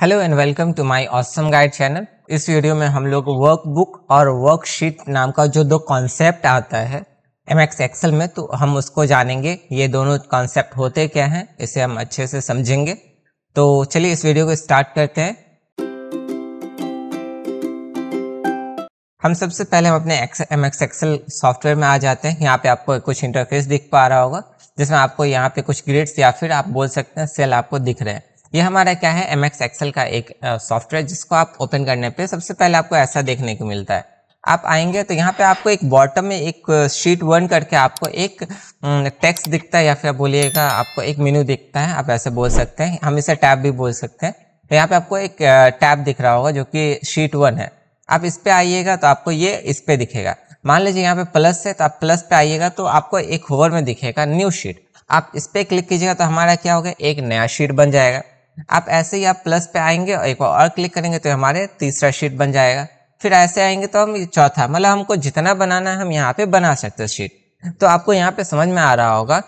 hello and welcome to my awesome guide channel इस video में हम लोग वर्कबुक और वर्कशीट नाम का जो दो कॉन्सेप्ट आता है एम एक्स में तो हम उसको जानेंगे ये दोनों कॉन्सेप्ट होते क्या हैं इसे हम अच्छे से समझेंगे तो चलिए इस वीडियो को स्टार्ट करते हैं हम सबसे पहले हम अपने एम एक्स एक्सेल सॉफ्टवेयर में आ जाते हैं यहाँ पे आपको कुछ इंटरफेस दिख पा रहा होगा जिसमें आपको यहाँ पे कुछ ग्रेड्स या फिर आप बोल सकते हैं सेल आपको दिख रहे हैं ये हमारा क्या है एम एक्स एक्सल का एक सॉफ्टवेयर जिसको आप ओपन करने पे सबसे पहले आपको ऐसा देखने को मिलता है आप आएंगे तो यहाँ पे आपको एक बॉटम में एक शीट वन करके आपको एक टेक्स्ट दिखता है या फिर बोलिएगा आपको एक मेन्यू दिखता है आप ऐसे बोल सकते हैं हम इसे टैब भी बोल सकते हैं तो यहाँ पे आपको एक टैब दिख रहा होगा जो कि शीट वन है आप इस पर आइएगा तो आपको ये इस पर दिखेगा मान लीजिए यहाँ पे प्लस है तो आप प्लस पे आइएगा तो आपको एक होवर में दिखेगा न्यू शीट आप इस पर क्लिक कीजिएगा तो हमारा क्या होगा एक नया शीट बन जाएगा आप ऐसे ही आप प्लस पे आएंगे और एक बार और क्लिक करेंगे तो हमारे तीसरा शीट बन जाएगा फिर ऐसे आएंगे तो हम चौथा मतलब हमको जितना बनाना है हम यहाँ पे बना सकते हैं शीट तो आपको यहाँ पे समझ में आ रहा होगा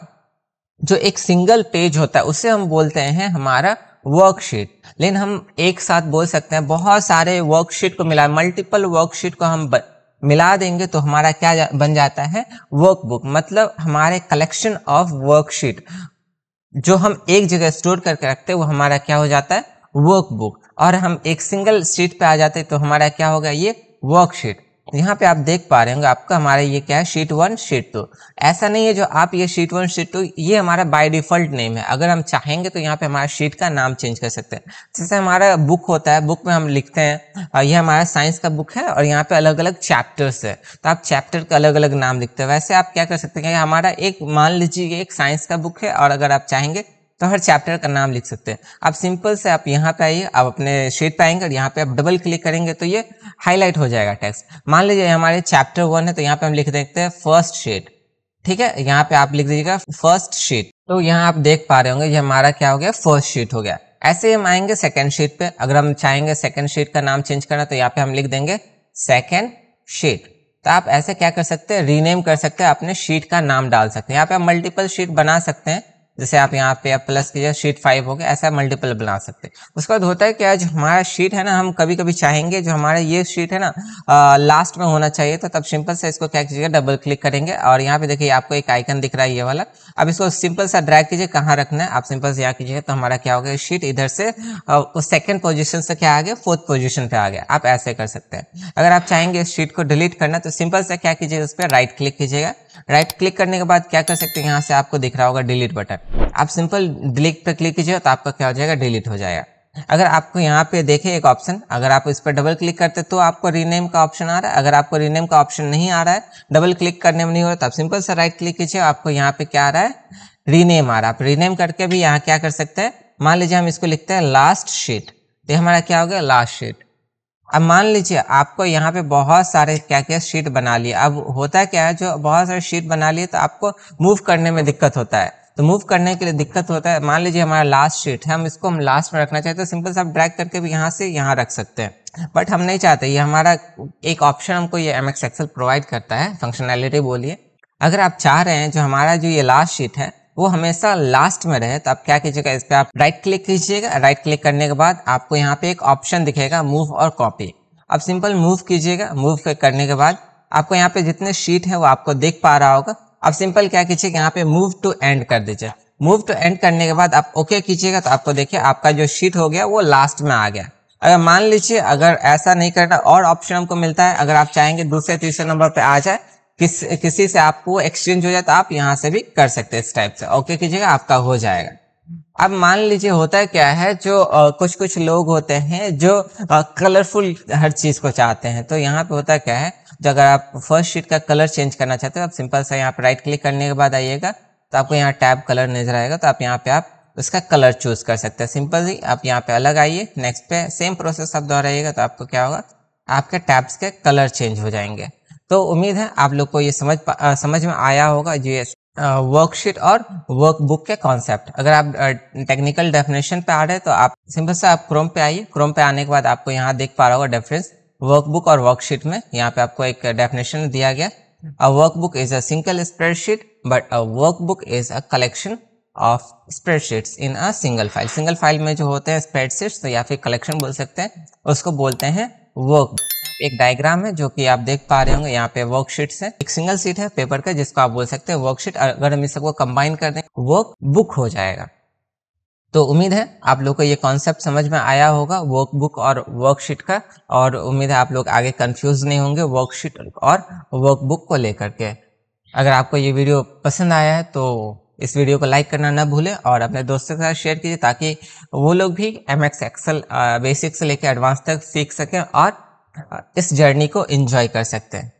जो एक सिंगल पेज होता है उसे हम बोलते हैं हमारा वर्कशीट लेकिन हम एक साथ बोल सकते हैं बहुत सारे वर्कशीट को मिला मल्टीपल वर्कशीट को हम ब, मिला देंगे तो हमारा क्या जा, बन जाता है वर्कबुक मतलब हमारे कलेक्शन ऑफ वर्कशीट जो हम एक जगह स्टोर करके रखते हैं वो हमारा क्या हो जाता है वर्कबुक और हम एक सिंगल शीट पे आ जाते हैं तो हमारा क्या होगा ये वर्कशीट तो यहाँ पे आप देख पा रहे होंगे आपका हमारा ये क्या है शीट वन शीट टू ऐसा नहीं है जो आप ये शीट वन शीट टू ये हमारा बाय डिफॉल्ट नेम है अगर हम चाहेंगे तो यहाँ पे हमारा शीट का नाम चेंज कर सकते हैं जैसे हमारा बुक होता है बुक में हम लिखते हैं और ये हमारा साइंस का बुक है और यहाँ पे अलग अलग चैप्टर्स है तो आप चैप्टर का अलग अलग नाम लिखते हैं वैसे आप क्या कर सकते हैं हमारा एक मान लीजिए एक साइंस का बुक है और अगर आप चाहेंगे तो हर चैप्टर का नाम लिख सकते हैं आप सिंपल से आप यहाँ पे आइए आप अपने शीट पे आएंगे और यहाँ पे आप डबल क्लिक करेंगे तो ये हाईलाइट हो जाएगा टेक्स्ट मान लीजिए हमारे चैप्टर वन है तो यहाँ पे हम लिख देते हैं फर्स्ट शीट ठीक है यहाँ पे आप लिख दीजिएगा फर्स्ट शीट तो यहाँ आप देख पा रहे होंगे ये हमारा क्या हो गया फर्स्ट शीट हो गया ऐसे ही हम आएंगे सेकेंड शीट पे अगर हम चाहेंगे सेकेंड शीट का नाम चेंज करना तो यहाँ पे हम लिख देंगे सेकेंड शीट तो आप ऐसे क्या कर सकते हैं रीनेम कर सकते हैं अपने शीट का नाम डाल सकते हैं यहाँ पे आप मल्टीपल शीट बना सकते हैं जैसे आप यहाँ पे प्लस कीजिए शीट फाइव हो गया ऐसा मल्टीपल बना सकते हैं उसके बाद होता है कि आज हमारा शीट है ना हम कभी कभी चाहेंगे जो हमारे ये शीट है ना आ, लास्ट में होना चाहिए तो तब सिंपल से इसको क्या कीजिएगा डबल क्लिक करेंगे और यहाँ पे देखिए आपको एक आइकन दिख रहा है ये वाला अब इसको सिंपल सा ड्रैग कीजिए कहाँ रखना है आप सिंपल से यहाँ कीजिएगा तो हमारा क्या हो गया शीट इधर से उस सेकेंड पोजिशन से क्या आ गया फोर्थ पोजिशन पे आ गया आप ऐसे कर सकते हैं अगर आप चाहेंगे इस शीट को डिलीट करना तो सिंपल से क्या कीजिएगा उस पर राइट क्लिक कीजिएगा राइट क्लिक करने के बाद क्या कर सकते हैं यहाँ से आपको दिख रहा होगा डिलीट बटन आप सिंपल डिलीट पर क्लिक कीजिए तो आपका क्या हो जाएगा डिलीट हो जाएगा अगर आपको यहाँ पे देखें एक ऑप्शन अगर आप इस पर डबल क्लिक करते तो आपको रीनेम का ऑप्शन आ रहा है अगर आपको रीनेम का ऑप्शन नहीं आ रहा है डबल क्लिक करने में नहीं हो रहा तो आप सिंपल से राइट क्लिक कीजिए आपको यहाँ पे क्या आ रहा है रीनेम आ रहा है आप रीनेम करके भी यहाँ क्या कर सकते हैं मान लीजिए हम इसको लिखते हैं लास्ट शीट तो हमारा क्या हो गया लास्ट शीट अब मान लीजिए आपको यहाँ पे बहुत सारे क्या क्या शीट बना लिए अब होता क्या है जो बहुत सारे शीट बना लिए तो आपको मूव करने में दिक्कत होता है तो मूव करने के लिए दिक्कत होता है मान लीजिए हमारा लास्ट शीट है हम इसको हम लास्ट में रखना चाहते हैं तो सिंपल से आप ड्रैग करके भी यहाँ से यहाँ रख सकते हैं बट हम नहीं चाहते ये हमारा एक ऑप्शन हमको ये एम एक्स एक्सेल प्रोवाइड करता है फंक्शनैलिटी बोलिए अगर आप चाह रहे हैं जो हमारा जो ये लास्ट शीट है वो हमेशा लास्ट में रहे तो आप क्या कीजिएगा इस पर आप राइट क्लिक कीजिएगा राइट क्लिक करने के बाद आपको यहाँ पे एक ऑप्शन दिखेगा मूव और कॉपी आप सिंपल मूव कीजिएगा मूव करने के बाद आपको यहाँ पे जितने शीट है वो आपको देख पा रहा होगा अब सिंपल क्या कीजिएगा यहाँ पे मूव टू एंड कर दीजिए मूव टू एंड करने के बाद आप ओके कीजिएगा तो आपको देखिए आपका जो शीट हो गया वो लास्ट में आ गया अगर मान लीजिए अगर ऐसा नहीं करना और ऑप्शन हमको मिलता है अगर आप चाहेंगे दूसरे तीसरे नंबर पे आ जाए किस किसी से आपको एक्सचेंज हो जाए तो आप यहाँ से भी कर सकते हैं इस टाइप से ओके कीजिएगा आपका हो जाएगा अब मान लीजिए होता है क्या है जो आ, कुछ कुछ लोग होते हैं जो कलरफुल हर चीज को चाहते हैं तो यहाँ पे होता क्या है तो अगर आप फर्स्ट शीट का कलर चेंज करना चाहते हो आप सिंपल सा यहाँ पर राइट क्लिक करने के बाद आइएगा तो आपको यहाँ टैब कलर नजर आएगा तो आप यहाँ पे आप उसका कलर चूज कर सकते हैं सिंपल ही आप यहाँ पे अलग आइए नेक्स्ट पे सेम प्रोसेस आप दोहराइएगा तो आपको क्या होगा आपके टैब्स के कलर चेंज हो जाएंगे तो उम्मीद है आप लोग को ये समझ आ, समझ में आया होगा ये वर्कशीट और वर्कबुक के कॉन्सेप्ट अगर आप टेक्निकल डेफिनेशन पे आ रहे हैं तो आप सिंपल से आप क्रोम पे आइए क्रोम पे आने के बाद आपको यहाँ देख पा रहा होगा डिफरेंस वर्कबुक और वर्कशीट में यहाँ पे आपको एक डेफिनेशन दिया गया a workbook is a single spreadsheet but a workbook is a collection of spreadsheets in a single file single file में जो होते हैं स्प्रेडशीट्स तो या फिर कलेक्शन बोल सकते हैं उसको बोलते हैं वर्क एक डायग्राम है जो कि आप देख पा रहे होंगे यहाँ पे वर्कशीट है एक सिंगल सीट है पेपर का जिसको आप बोल सकते हैं वर्कशीट अगर हम इसको कंबाइन कर दें वर्क बुक हो जाएगा तो उम्मीद है आप लोग को ये कॉन्सेप्ट समझ में आया होगा वर्कबुक और वर्कशीट का और उम्मीद है आप लोग आगे कंफ्यूज नहीं होंगे वर्कशीट और वर्कबुक को लेकर के अगर आपको ये वीडियो पसंद आया है तो इस वीडियो को लाइक करना ना भूलें और अपने दोस्तों के साथ शेयर कीजिए ताकि वो लोग भी एम एक्स एक्सल बेसिक से लेकर एडवांस तक सीख सकें और uh, इस जर्नी को इन्जॉय कर सकते हैं